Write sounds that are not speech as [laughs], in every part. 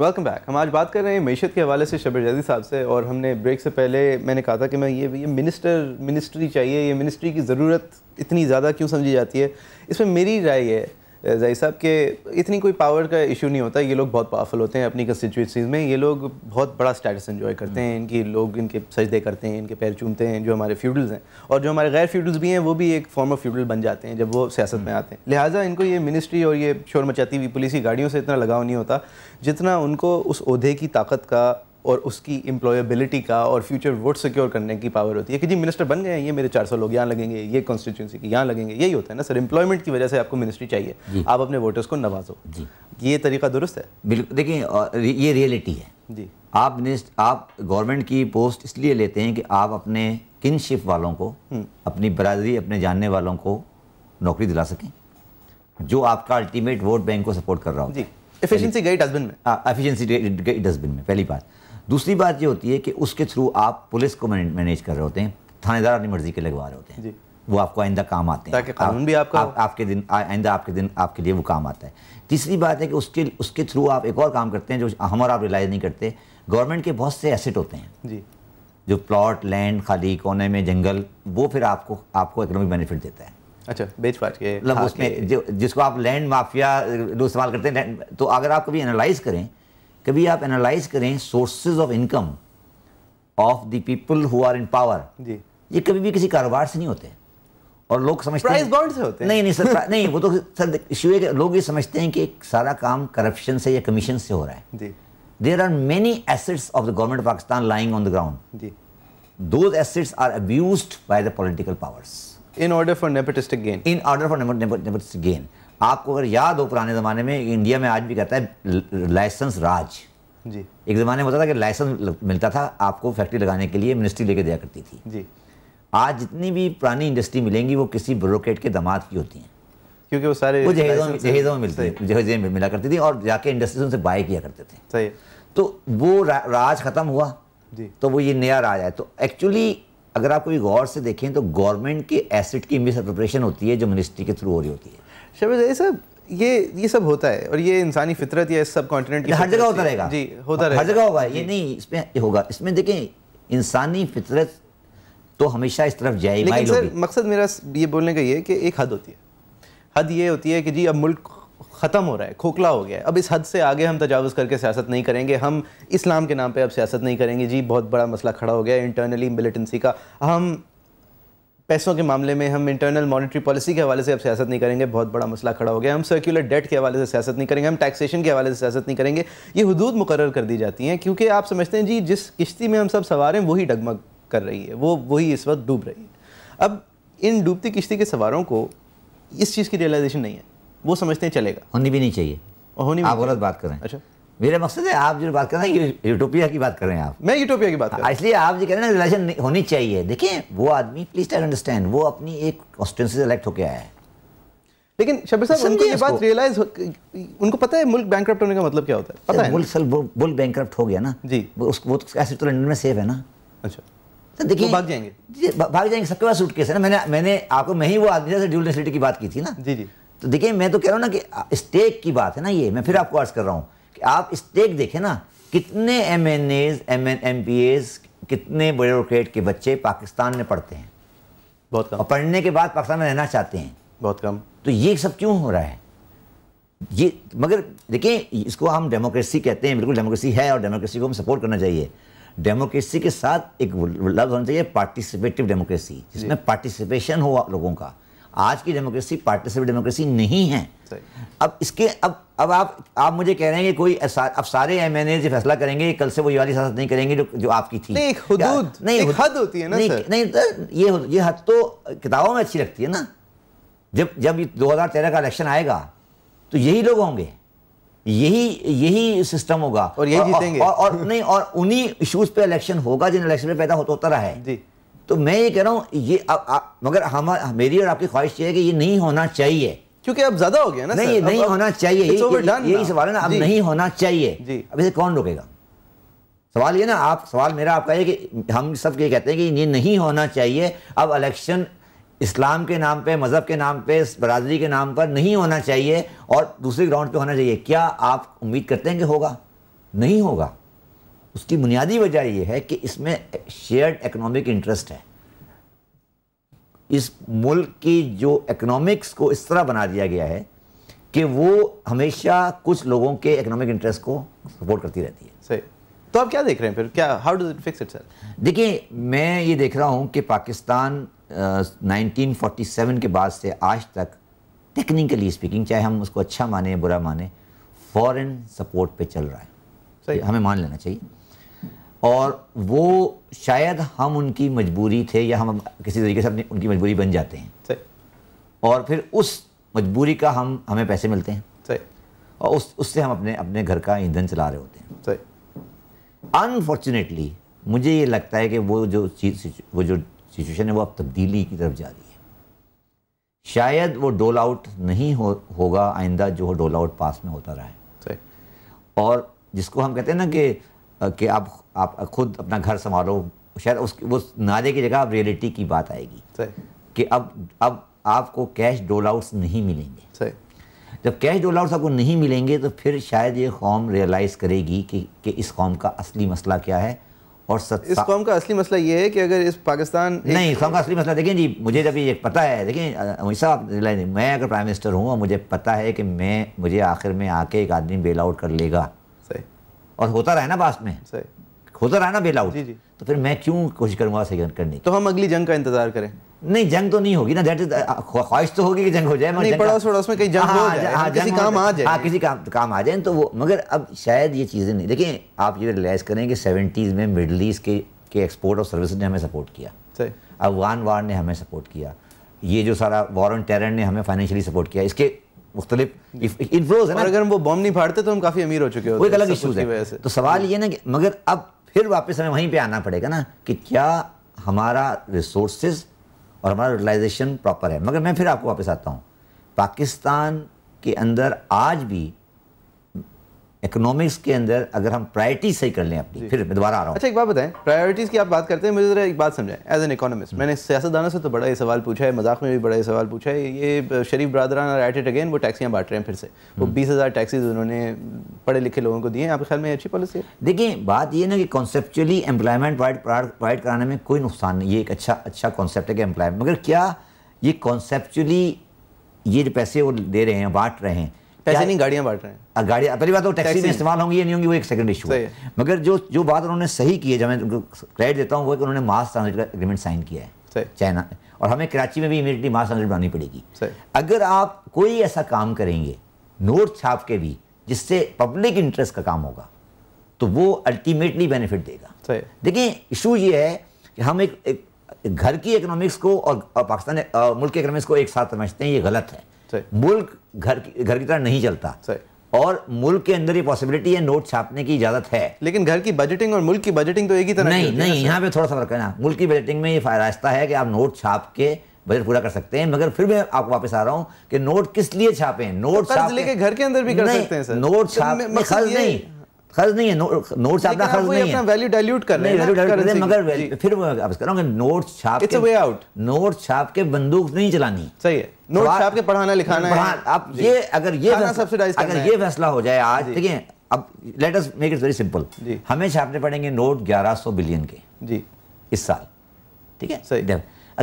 Welcome back हम आज बात कर रहे हैं मीशत के हवाले से शबर जैदी साहब से और हमने ब्रेक से पहले मैंने कहा था कि मैं ये ये मिनिस्टर मिनिस्ट्री चाहिए ये मिनिस्ट्री की ज़रूरत इतनी ज़्यादा क्यों समझी जाती है इसमें मेरी राय है जई साहब के इतनी कोई पावर का इशू नहीं होता ये लोग बहुत पावरफुल होते हैं अपनी कंस्टिट्यूंसीज में ये लोग बहुत बड़ा स्टेटस इन्जॉय करते हैं इनकी लोग इनके सजदे करते हैं इनके पैर चूमते हैं जो हमारे फ्यूडल्स हैं और जो हमारे गैर फ्यूडल्स भी हैं वो भी एक फॉर्म ऑफ फ्यूडल बन जाते हैं जब वो सियासत में आते हैं लिहाजा इनको ये मिनिस्ट्री और ये शोर मचाती हुई पुलिस की गाड़ियों से इतना लगाव नहीं होता जितना उनको उस अहदे की ताकत का और उसकी एम्प्लॉयबिलिटी का और फ्यूचर वोट सिक्योर करने की पावर होती है कि जी मिनिस्टर बन गए हैं ये मेरे 400 लोग यहाँ लगेंगे ये कॉन्स्टिट्यूंसी की यहाँ लगेंगे यही होता है ना सर एम्प्लॉयमेंट की वजह से आपको मिनिस्ट्री चाहिए आप अपने वोटर्स को नवाजो ये तरीका दुरुस्त है बिल्कुल देखिए ये रियलिटी है जी आप आप गवर्नमेंट की पोस्ट इसलिए लेते हैं कि आप अपने किनशिप वालों को हम्म। अपनी बरदरी अपने जानने वालों को नौकरी दिला सकें जो आपका अल्टीमेट वोट बैंक को सपोर्ट कर रहा हो जी एफिशिएंसी गई डस्टबिन में एफिशिएंसी हाँ, गई डस्टबिन में पहली बात दूसरी बात ये होती है कि उसके थ्रू आप पुलिस को मैनेज कर रहे होते हैं थानेदार अपनी मर्जी के लगवा रहे होते हैं वो आपको आइंदा काम आते हैं कानून भी आपका आप, आपके दिन आइंदा आपके दिन आपके लिए वो काम आता है तीसरी बात है कि उसके उसके थ्रू आप एक और काम करते हैं जो हम और आप रिलाइज नहीं करते गवर्नमेंट के बहुत से एसेट होते हैं जी जो प्लॉट लैंड खाली कोने में जंगल वो फिर आपको आपको इकोनॉमिक बेनिफिट देता है अच्छा बेच पाट के मतलब उसमें जो जिसको आप लैंड माफिया जो इस्तेमाल करते हैं तो अगर आप कभी एनालाइज करें कभी आप एनालाइज करें sources of income of the people who are in power ये कभी भी किसी कारोबार से नहीं होते और लोग समझते प्राइस बॉन्ड से होते हैं नहीं नहीं सर नहीं वो तो सर इशू है कि लोग ये समझते हैं कि सारा काम करप्शन से या कमीशन से हो रहा है there are many assets of the government of Pakistan lying on the ground those assets are abuse by the political powers in order for nepotistic gain in order for nepotistic gain आपको अगर याद हो पुराने ज़माने में इंडिया में आज भी कहता है लाइसेंस राज जी एक ज़माने में होता था कि लाइसेंस मिलता था आपको फैक्ट्री लगाने के लिए मिनिस्ट्री लेके दिया करती थी जी आज जितनी भी पुरानी इंडस्ट्री मिलेंगी वो किसी ब्यूरोक्रेट के दामाद की होती हैं क्योंकि वो सारे वो जहेजों जहेजों में मिलते जहेजें मिला करती थी और जाके इंडस्ट्री उनसे बाय किया करते थे सही तो वो रा, राज ख़त्म हुआ जी तो वो ये नया राज आया तो एक्चुअली अगर आप कोई गौर से देखें तो गवर्नमेंट के एसेट की मिस होती है जो मिनिस्ट्री के थ्रू हो रही होती है शबे ये सब ये ये सब होता है और ये इंसानी फितरत या इस सब कॉन्टिनेंट हर जगह होता रहेगा जी होता रहेगा हर जगह होगा ये नहीं इसमें होगा इसमें देखें इंसानी फितरत तो हमेशा इस तरफ जाएगी लेकिन सर मकसद मेरा ये बोलने का ये कि एक हद होती है हद ये होती है कि जी अब मुल्क ख़त्म हो रहा है खोखला हो गया है अब इस हद से आगे हम तजावज़ करके सियासत नहीं करेंगे हम इस्लाम के नाम पे अब सियासत नहीं करेंगे जी बहुत बड़ा मसला खड़ा हो गया इंटरनली मिलिटेंसी का हम पैसों के मामले में हम इंटरनल मॉनेटरी पॉलिसी के हवाले से अब सियासत नहीं करेंगे बहुत बड़ा मसला खड़ा हो गया हम सर्कुलर डेट के हवाले से सियासत नहीं करेंगे हम टैक्सेशन के हवाले से सियासत नहीं करेंगे ये हदूद मुकर कर दी जाती हैं क्योंकि आप समझते हैं जी जिस किश्ती में हम सब सवार हैं वही डगमग कर रही है वो वही इस वक्त डूब रही है अब इन डूबती किश्ती के सवारों को इस चीज़ की रियलाइजेशन नहीं है वो समझते हैं चलेगा होनी भी नहीं चाहिए होनी आप गलत बात करें अच्छा मेरा मकसद है आप जो बात कर रहे हैं यूटोपिया की बात कर रहे हैं आप मैं यूटोपिया की बात कर रहा हूँ हाँ, इसलिए आप जो कह रहे हैं रिलेशन होनी चाहिए देखिए वो आदमी प्लीज टाइट अंडरस्टैंड वो अपनी एक कॉन्स्टिट्यूंसी से इलेक्ट होकर आया है लेकिन शबीर साहब उनको ये बात रियलाइज उनको पता है मुल्क बैंक होने का मतलब क्या होता है पता है मुल्क सर वो मुल्क बैंक हो गया ना जी उस वो तो ऐसे तो लंडन में सेफ है ना अच्छा तो देखिए भाग जाएंगे जी भाग जाएंगे सबके पास सूट केस है ना मैंने मैंने आपको मैं ही वो आदमी से ड्यूल नेशनलिटी की बात की थी ना जी जी तो देखिए मैं तो कह रहा हूँ ना कि स्टेक की बात है ना ये मैं फिर आपको अर्ज कर रहा हूँ आप स्टेक देखें ना कितने M N As M N M P As कितने ब्यूरोक्रेट के बच्चे पाकिस्तान में पढ़ते हैं बहुत कम और पढ़ने के बाद पाकिस्तान में रहना चाहते हैं बहुत कम तो ये सब क्यों हो रहा है ये मगर देखिए इसको हम डेमोक्रेसी कहते हैं बिल्कुल डेमोक्रेसी है और डेमोक्रेसी को हम सपोर्ट करना चाहिए डेमोक्रेसी के साथ एक लफ्ज होना चाहिए पार्टिसिपेटिव डेमोक्रेसी जिसमें पार्टिसिपेशन हो लोगों का आज की डेमोक्रेसी पार्टिसिपेट डेमोक्रेसी नहीं है अब इसके अब अब आप आप मुझे कह रहे हैं कि कोई अब सारे एम एन ए फैसला करेंगे कल से वो ये वाली सियासत नहीं करेंगे जो जो आपकी थी नहीं हदूद नहीं एक हद होती है ना नहीं, सर। नहीं सर तो ये ये हद तो किताबों में अच्छी लगती है ना जब जब दो हज़ार तेरह का इलेक्शन आएगा तो यही लोग होंगे यही यही सिस्टम होगा और यही जीतेंगे और, और, और नहीं और उन्हीं इश्यूज पे इलेक्शन होगा जिन इलेक्शन में पैदा होता रहा है जी तो मैं ये कह रहा हूँ ये अब मगर हम मेरी और आपकी ख्वाहिश ये है कि ये नहीं होना चाहिए क्योंकि अब ज्यादा हो गया ना नहीं नहीं अब, होना चाहिए यही सवाल है ना अब नहीं होना चाहिए अब इसे कौन रोकेगा सवाल ये ना आप सवाल मेरा आपका है कि हम सब ये कहते हैं कि ये नहीं होना चाहिए अब इलेक्शन इस्लाम के नाम पे मज़हब के नाम पे बरादरी के नाम पर नहीं होना चाहिए और दूसरे ग्राउंड पे होना चाहिए क्या आप उम्मीद करते हैं कि होगा नहीं होगा उसकी बुनियादी वजह यह है कि इसमें शेयर्ड इकोनॉमिक इंटरेस्ट है इस मुल्क की जो इकोनॉमिक्स को इस तरह बना दिया गया है कि वो हमेशा कुछ लोगों के इकोनॉमिक इंटरेस्ट को सपोर्ट करती रहती है सही तो आप क्या देख रहे हैं फिर क्या how does it fix it sir देखिए मैं ये देख रहा हूँ कि पाकिस्तान नाइनटीन फोर्टी सेवन के बाद से आज तक टेक्निकली स्पीकिंग चाहे हम उसको अच्छा माने बुरा माने फॉरेन सपोर्ट पे चल रहा है सही हमें मान लेना चाहिए और वो शायद हम उनकी मजबूरी थे या हम किसी तरीके से अपनी उनकी मजबूरी बन जाते हैं और फिर उस मजबूरी का हम हमें पैसे मिलते हैं और उस उससे हम अपने अपने घर का ईंधन चला रहे होते हैं अनफॉर्चुनेटली मुझे ये लगता है कि वो जो चीज वो जो सिचुएशन है वो अब तब्दीली की तरफ जा रही है शायद वो डोल आउट नहीं हो होगा आइंदा जो डोल आउट पास में होता रहा है और जिसको हम कहते हैं ना कि कि आप आप खुद अपना घर संभालो शायद उस वो नारे की जगह अब रियलिटी की बात आएगी कि अब अब आपको कैश डोल आउट्स नहीं मिलेंगे जब कैश डोल आउट्स आपको नहीं मिलेंगे तो फिर शायद ये कौम रियलाइज़ करेगी कि कि इस कौम का असली मसला क्या है और सच इस कौम का असली मसला ये है कि अगर इस पाकिस्तान नहीं इस कौम का असली मसला देखें जी मुझे जब ये पता है देखें साहब मैं अगर प्राइम मिनिस्टर हूँ और मुझे पता है कि मैं मुझे आखिर में आके एक आदमी बेल आउट कर लेगा और होता रहा ना पास में होता रहा ना बेल आउट तो फिर मैं क्यों कोशिश करूंगा सही करने तो हम अगली जंग का इंतजार करें नहीं जंग तो नहीं होगी ना दैट इज uh, uh, ख्वाहिश तो होगी कि जंग हो जाए मगर नहीं पड़ोस पड़ोस में कहीं जंग हो हाँ, जाए हाँ, हाँ किसी काम आ जाए हाँ किसी काम काम आ जाए तो वो मगर अब शायद ये चीज़ें नहीं देखिए आप ये रिलाइज करें कि सेवेंटीज़ में मिडल ईस्ट के के एक्सपोर्ट और सर्विस ने हमें सपोर्ट किया अफगान वार ने हमें सपोर्ट किया ये जो सारा वॉर ऑन टेरर ने हमें फाइनेंशियली सपोर्ट किया इसके मुख्तलिफ इन्फ्लोज है ना अगर हम वो बॉम्ब नहीं फाड़ते तो हम काफ़ी अमीर हो चुके होते अलग इशूज़ है तो सवाल ये ना कि मगर अब फिर वापस हमें वहीं पर आना पड़ेगा ना कि क्या हमारा रिसोर्स और हमारा यूटिलाइजेशन प्रॉपर है मगर मैं फिर आपको वापस आता हूँ पाकिस्तान के अंदर आज भी इकोनॉमिक्स के अंदर अगर हम प्रायोरिटी सही कर लें अपनी फिर दोबारा आ रहा हूँ अच्छा एक बात बताएं प्रायोरिटीज़ की आप बात करते हैं मुझे ज़रा एक बात समझाएं एज एन इकोनॉमिस्ट मैंने सियासतदानों से तो बड़ा ये सवाल पूछा है मजाक में भी बड़ा ये सवाल पूछा है ये शरीफ ब्रादरान और एट इट अगेन वो टैक्सियाँ बांट रहे हैं फिर से वो हम्म। बीस हज़ार टैक्सीज उन्होंने पढ़े लिखे लोगों को दिए हैं आपके ख्याल में अच्छी पॉलिसी है देखिए बात ये ना कि कॉन्सेप्चुअली एम्प्लॉयमेंट प्रोवाइड कराने में कोई नुकसान नहीं ये एक अच्छा अच्छा कॉन्सेप्ट है कि एम्प्लॉयमेंट मगर क्या ये कॉन्सेप्चुअली ये जो पैसे वो दे रहे हैं बांट रहे हैं पैसे नहीं गाड़ियां बांट रहे हैं गाड़ियाँ पहली बात तो टैक्सी में इस्तेमाल होंगी या नहीं होंगी वो एक सेकंड इशू है मगर जो जो बात उन्होंने सही की है जब मैं क्रेडिट देता हूँ वो कि उन्होंने मास ट्रांसिट का एग्रीमेंट साइन किया है चाइना और हमें कराची में भी इमीडिएटली मास ट्रांसिट बनानी पड़ेगी अगर आप कोई ऐसा काम करेंगे नोट छाप के भी जिससे पब्लिक इंटरेस्ट का काम होगा तो वो अल्टीमेटली बेनिफिट देगा देखिए इशू ये है कि हम एक, एक घर की इकोनॉमिक्स को और पाकिस्तान मुल्क की इकोनॉमिक्स को एक साथ समझते हैं ये गलत है मुल्क घर घर की तरह नहीं चलता और मुल्क के अंदर ये पॉसिबिलिटी है नोट छापने की इजाजत है लेकिन घर की बजटिंग और मुल्क की बजटिंग तो एक ही तरह नहीं नहीं यहाँ पे थोड़ा सा फर्क है ना मुल्क की बजटिंग में ये रास्ता है कि आप नोट छाप के बजट पूरा कर सकते हैं मगर फिर मैं आपको वापस आ रहा हूँ कि नोट किस लिए छापे नोट छाप लेके घर के अंदर भी कर सकते हैं सर नोट छाप नहीं खर्च नहीं है नो, नोट छापना खर्च नहीं है वैल्यू डाइल्यूट कर रहे हैं कर रहे मगर फिर वापस नोट छाप इट्स वे आउट नोट छाप के बंदूक नहीं चलानी सही है नोट छाप के पढ़ाना लिखाना है आप ये अगर ये सब्सिडाइज अगर ये फैसला हो जाए आज ठीक है अब let us make it very simple हमें छापने पड़ेंगे नोट 1100 बिलियन के जी इस साल ठीक है सही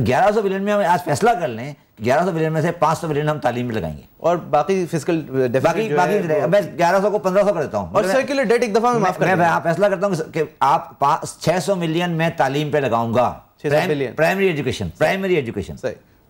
ग्यारह सौ बिलियन में हम आज फैसला कर लें ग्यारह सौ बिलियन में से पांच सौ बिलियन हम तालीम में लगाएंगे और बाकी फिजिकल बाकी बाकी मैं ग्यारह सौ को पंद्रह सौ कर देता हूँ और सर्कुलर डेट एक दफा माफ मैं फैसला करता हूँ कि आप छह सौ मिलियन मैं तालीम पे लगाऊंगा प्राइमरी एजुकेशन प्राइमरी एजुकेशन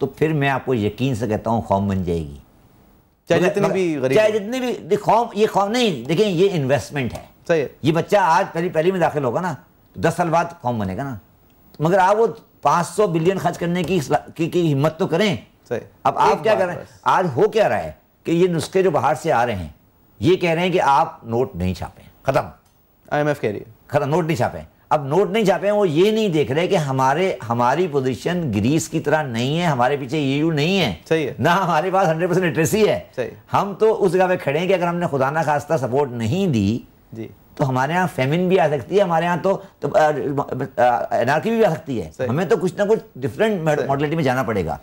तो फिर मैं आपको यकीन से कहता हूँ कौम बन जाएगी चाहे जितनी भी चाहे जितनी भी कौम ये कौम नहीं देखिए ये इन्वेस्टमेंट है सही ये बच्चा आज पहली पहली में दाखिल होगा ना तो दस साल बाद कौम बनेगा ना मगर आप वो 500 बिलियन खर्च करने की की, की हिम्मत तो करें अब आप क्या कर रहे हैं आज हो क्या रहा है कि ये नुस्खे जो बाहर से आ रहे हैं ये कह रहे हैं कि आप नोट नहीं छापे खत्म आईएमएफ कह रही है खत्म नोट नहीं छापे अब नोट नहीं छापे वो ये नहीं देख रहे कि हमारे हमारी पोजीशन ग्रीस की तरह नहीं है हमारे पीछे ईयू e नहीं है सही है ना हमारे पास हंड्रेड परसेंट लिटरेसी है सही हम तो उस जगह पे खड़े हैं कि अगर हमने खुदा ना खास्ता सपोर्ट नहीं दी जी तो हमारे यहाँ फेमिन भी आ सकती है हमारे यहाँ तो, एनआरकी तो, भी आ सकती है हमें तो कुछ ना कुछ डिफरेंट मॉडलिटी में जाना पड़ेगा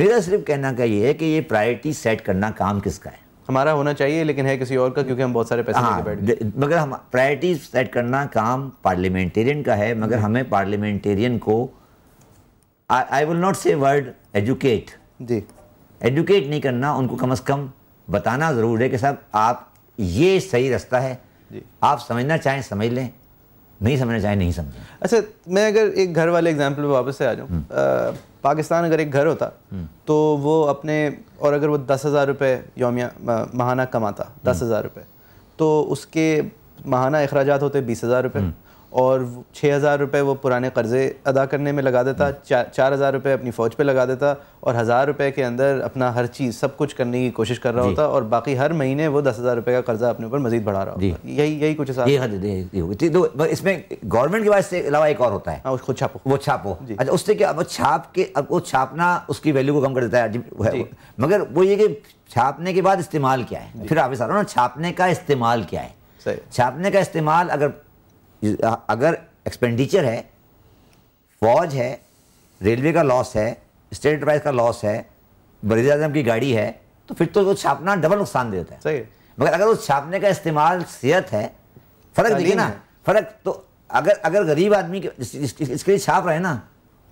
मेरा सिर्फ कहना का ये है कि ये प्रायोरिटी सेट करना काम किसका है हमारा होना चाहिए लेकिन है किसी और का क्योंकि हम बहुत सारे पैसे हाँ, मगर हम प्रायोरिटी सेट करना काम पार्लियामेंटेरियन का है मगर हम्म। हमें पार्लियामेंटेरियन को I will not say word educate जी एजुकेट नहीं करना उनको कम अज़ कम बताना ज़रूर है कि साहब आप ये सही रास्ता है आप समझना चाहें समझ लें नहीं समझना चाहें नहीं समझें अच्छा मैं अगर एक घर वाले एग्जाम्पल पर वापस से आ जाऊँ हम्म। पाकिस्तान अगर एक घर होता हम्म। तो वो अपने और अगर वो दस हज़ार रुपये योमिया महाना कमाता दस हम्म। हज़ार रुपये तो उसके महाना अखराज होते बीस हज़ार रुपये और छः हज़ार रुपये वो पुराने कर्ज़े अदा करने में लगा देता हम्म। चा, चार हज़ार रुपये अपनी फ़ौज पे लगा देता और हज़ार रुपये के अंदर अपना हर चीज़ सब कुछ करने की कोशिश कर रहा होता और बाकी हर महीने वो दस हज़ार रुपये का कर्ज़ा अपने ऊपर मजीद बढ़ा रहा होता यही यही कुछ तो, तो इसमें गवर्नमेंट के वास्ते अलावा एक और होता है हाँ, उसको छापो वो छापो अच्छा उससे क्या अब छाप के अब वो छापना उसकी वैल्यू को कम कर देता है मगर वो ये कि छापने के बाद इस्तेमाल क्या है फिर आप इस छापने का इस्तेमाल क्या है छापने का इस्तेमाल अगर अगर एक्सपेंडिचर है फौज है रेलवे का लॉस है स्टेट प्राइस का लॉस है वजीर अजम की गाड़ी है तो फिर तो वो छापना डबल नुकसान देता है सही मगर अगर उस छापने का इस्तेमाल सेहत है फर्क देखिए ना फर्क तो अगर अगर गरीब आदमी इसके लिए छाप रहे हैं ना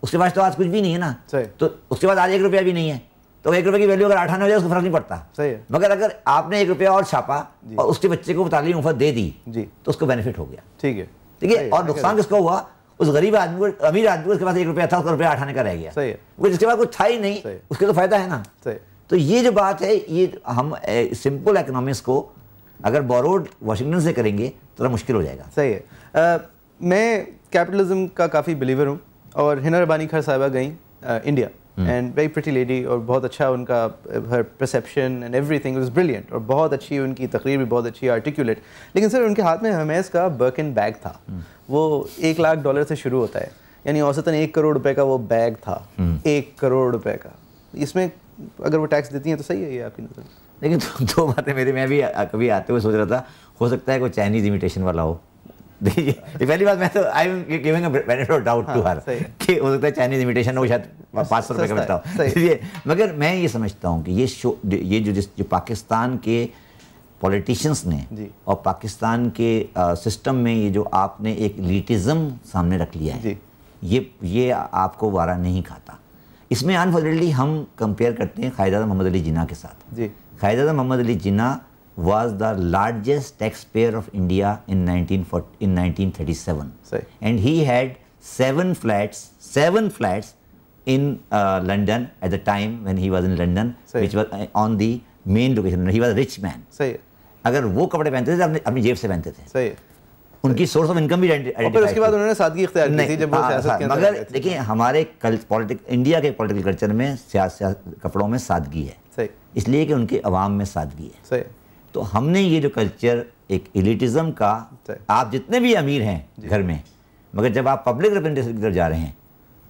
उसके पास तो आज कुछ भी नहीं है ना तो उसके पास आज एक रुपया भी नहीं है तो एक रुपये की वैल्यू अगर आठानवे हो जाए उसको फर्क नहीं पड़ता सही है मगर अगर आपने एक रुपया और छापा और उसके बच्चे को तालीम उफर दे दी जी तो उसको बेनिफिट हो गया ठीक है ठीक है और नुकसान किसका हुआ उस गरीब आदमी को अमीर आदमी को उसके पास एक रुपया था उसका रुपया आठाने का रह गया सही है वो जिसके पास कुछ था ही नहीं उसके तो फायदा है ना सही तो ये जो बात है ये हम सिंपल इकोनॉमिक्स को अगर बोरोड वाशिंगटन से करेंगे तो थोड़ा मुश्किल हो जाएगा सही है आ, मैं कैपिटलिज्म का काफ़ी बिलीवर हूँ और हिना रबानी खर साहबा गई India and very pretty lady और बहुत अच्छा उनका हर perception and everything was brilliant और बहुत अच्छी उनकी तकरीर भी बहुत अच्छी आर्टिकुलेट लेकिन सर उनके हाथ में हमेज़ का बर्क इन बैग था hmm. वो एक लाख डॉलर से शुरू होता है यानी औसतन एक करोड़ रुपए का वो बैग था hmm. एक करोड़ रुपए का इसमें अगर वो टैक्स देती हैं तो सही है ये आपकी नज़र लेकिन दो, दो बातें मेरे मैं भी कभी आते हुए सोच रहा था हो सकता है कोई चाइनीज़ इमिटेशन वाला हो [laughs] पहली बात मैं तो I am giving a doubt to her कि हो सकता है चाइनीज इमिटेशन हो शायद पाँच सौ रुपये का बेचता हूँ इसलिए मगर मैं ये समझता हूँ कि ये शो ये जो जिस जो पाकिस्तान के पॉलिटिशियंस ने और पाकिस्तान के सिस्टम में ये जो आपने एक लीटिज़म सामने रख लिया है ये ये आपको वारा नहीं खाता इसमें अनफॉर्चुनेटली हम कंपेयर करते हैं खायदादा मोहम्मद अली जिना के साथ जी खायदादा Mohammad Ali Jinnah was the largest tax payer of India in in 1937. Say. And he seven flats flats, seven in uh, London at the time when he was in London, Sahi. which was uh, on the main location. He was a rich man. सही अगर वो कपड़े पहनते थे अपनी अपनी जेब से पहनते थे सही उनकी सोर्स ऑफ इनकम भी और उसके बाद उन्होंने सादगी इख्तियार की थी जब वो हाँ, सियासत हाँ, के अंदर मगर देखिए हमारे कल पॉलिटिक इंडिया के पॉलिटिकल कल्चर में सियासत कपड़ों में सादगी है सही इसलिए कि उनके अवाम में सादगी है सही तो हमने ये जो कल्चर एक एलिटिज़म का आप जितने भी अमीर हैं घर में मगर जब आप पब्लिक रिप्रेजेंटेशन की तरफ जा रहे हैं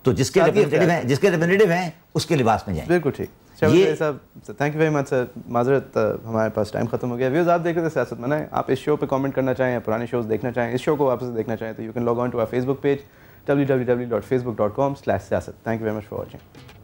तो जिसके रिप्रेजेंटेटिव हैं जिसके रिप्रेजेंटेटिव हैं उसके लिबास में जाएं बिल्कुल ठीक ये साहब thank you very much sir माजरत uh, हमारे पास टाइम खत्म हो गया व्यूज आप देख रहे थे सियासत मैंने आप इस शो पे कमेंट करना चाहें या पुराने शोज देखना चाहें इस शो को वापस देखना चाहें तो you can log on to our Facebook page W W W dot Facebook slash Siyasat thank you very much for watching